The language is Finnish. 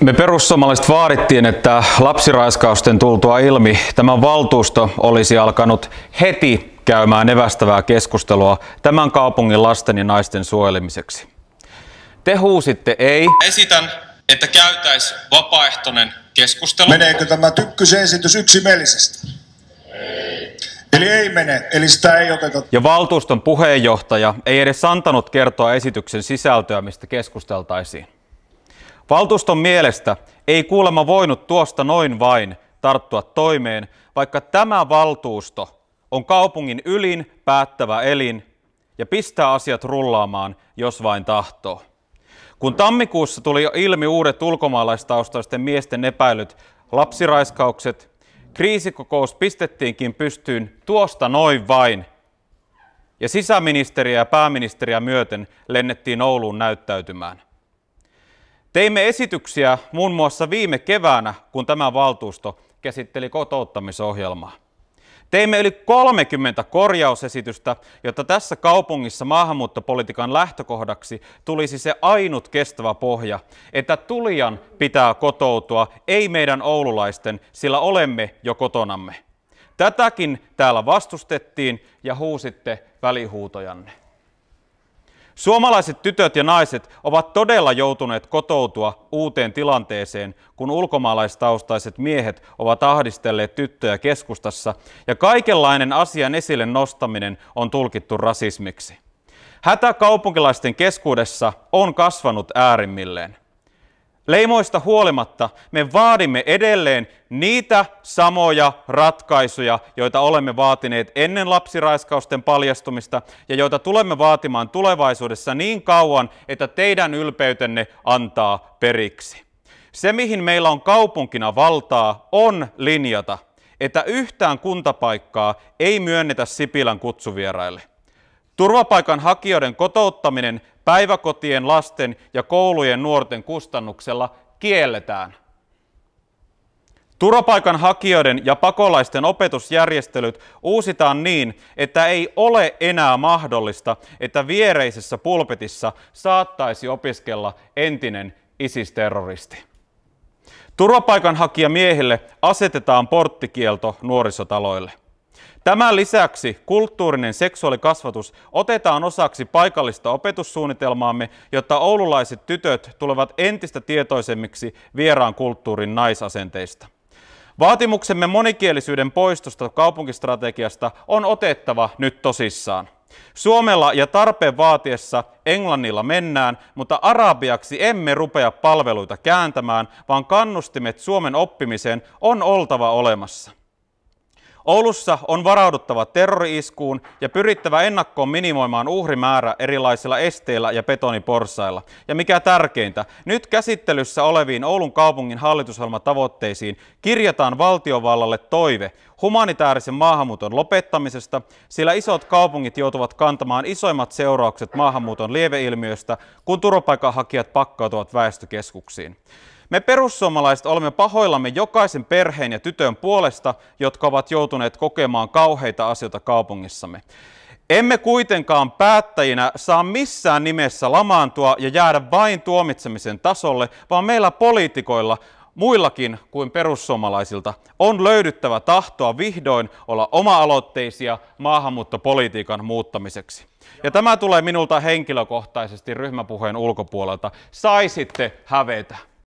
Me perussuomalaiset vaadittiin, että lapsiraiskausten tultua ilmi tämä valtuusto olisi alkanut heti käymään evästävää keskustelua tämän kaupungin lasten ja naisten suojelemiseksi. Te huusitte ei. Esitän, että käytäisi vapaaehtoinen keskustelu. Meneekö tämä tykkysen esitys yksimielisesti? Ei. Eli ei mene, eli sitä ei oteta. Ja valtuuston puheenjohtaja ei edes antanut kertoa esityksen sisältöä, mistä keskusteltaisiin. Valtuuston mielestä ei kuulemma voinut tuosta noin vain tarttua toimeen, vaikka tämä valtuusto on kaupungin ylin päättävä elin ja pistää asiat rullaamaan, jos vain tahtoo. Kun tammikuussa tuli ilmi uudet ulkomaalaistaustaisten miesten epäilyt lapsiraiskaukset, kriisikokous pistettiinkin pystyyn tuosta noin vain. Ja sisäministeriä ja pääministeriä myöten lennettiin Ouluun näyttäytymään. Teimme esityksiä muun muassa viime keväänä, kun tämä valtuusto käsitteli kotouttamisohjelmaa. Teimme yli 30 korjausesitystä, jotta tässä kaupungissa maahanmuuttopolitiikan lähtökohdaksi tulisi se ainut kestävä pohja, että tulijan pitää kotoutua, ei meidän oululaisten, sillä olemme jo kotonamme. Tätäkin täällä vastustettiin ja huusitte välihuutojanne. Suomalaiset tytöt ja naiset ovat todella joutuneet kotoutua uuteen tilanteeseen, kun ulkomaalaistaustaiset miehet ovat ahdistelleet tyttöjä keskustassa ja kaikenlainen asian esille nostaminen on tulkittu rasismiksi. Hätä kaupunkilaisten keskuudessa on kasvanut äärimmilleen. Leimoista huolimatta me vaadimme edelleen niitä samoja ratkaisuja, joita olemme vaatineet ennen lapsiraiskausten paljastumista ja joita tulemme vaatimaan tulevaisuudessa niin kauan, että teidän ylpeytenne antaa periksi. Se, mihin meillä on kaupunkina valtaa, on linjata, että yhtään kuntapaikkaa ei myönnetä Sipilän kutsuvieraille. Turvapaikanhakijoiden kotouttaminen päiväkotien lasten ja koulujen nuorten kustannuksella kielletään. Turvapaikanhakijoiden ja pakolaisten opetusjärjestelyt uusitaan niin, että ei ole enää mahdollista, että viereisessä pulpetissa saattaisi opiskella entinen isisterroristi. Turvapaikanhakijamiehille asetetaan porttikielto nuorisotaloille. Tämän lisäksi kulttuurinen seksuaalikasvatus otetaan osaksi paikallista opetussuunnitelmaamme, jotta oululaiset tytöt tulevat entistä tietoisemmiksi vieraan kulttuurin naisasenteista. Vaatimuksemme monikielisyyden poistosta kaupunkistrategiasta on otettava nyt tosissaan. Suomella ja tarpeen vaatiessa Englannilla mennään, mutta arabiaksi emme rupea palveluita kääntämään, vaan kannustimet Suomen oppimiseen on oltava olemassa. Oulussa on varauduttava terrori-iskuun ja pyrittävä ennakkoon minimoimaan uhrimäärä erilaisilla esteillä ja betoniporsailla. Ja mikä tärkeintä, nyt käsittelyssä oleviin Oulun kaupungin hallitusohjelmatavoitteisiin kirjataan valtiovallalle toive humanitaarisen maahanmuuton lopettamisesta, sillä isot kaupungit joutuvat kantamaan isoimmat seuraukset maahanmuuton lieveilmiöstä, kun turvapaikanhakijat pakkautuvat väestökeskuksiin. Me perussuomalaiset olemme pahoillamme jokaisen perheen ja tytön puolesta, jotka ovat joutuneet kokemaan kauheita asioita kaupungissamme. Emme kuitenkaan päättäjinä saa missään nimessä lamaantua ja jäädä vain tuomitsemisen tasolle, vaan meillä poliitikoilla muillakin kuin perussuomalaisilta on löydyttävä tahtoa vihdoin olla oma-aloitteisia maahanmuuttopolitiikan muuttamiseksi. Ja tämä tulee minulta henkilökohtaisesti ryhmäpuheen ulkopuolelta. Saisitte hävetä.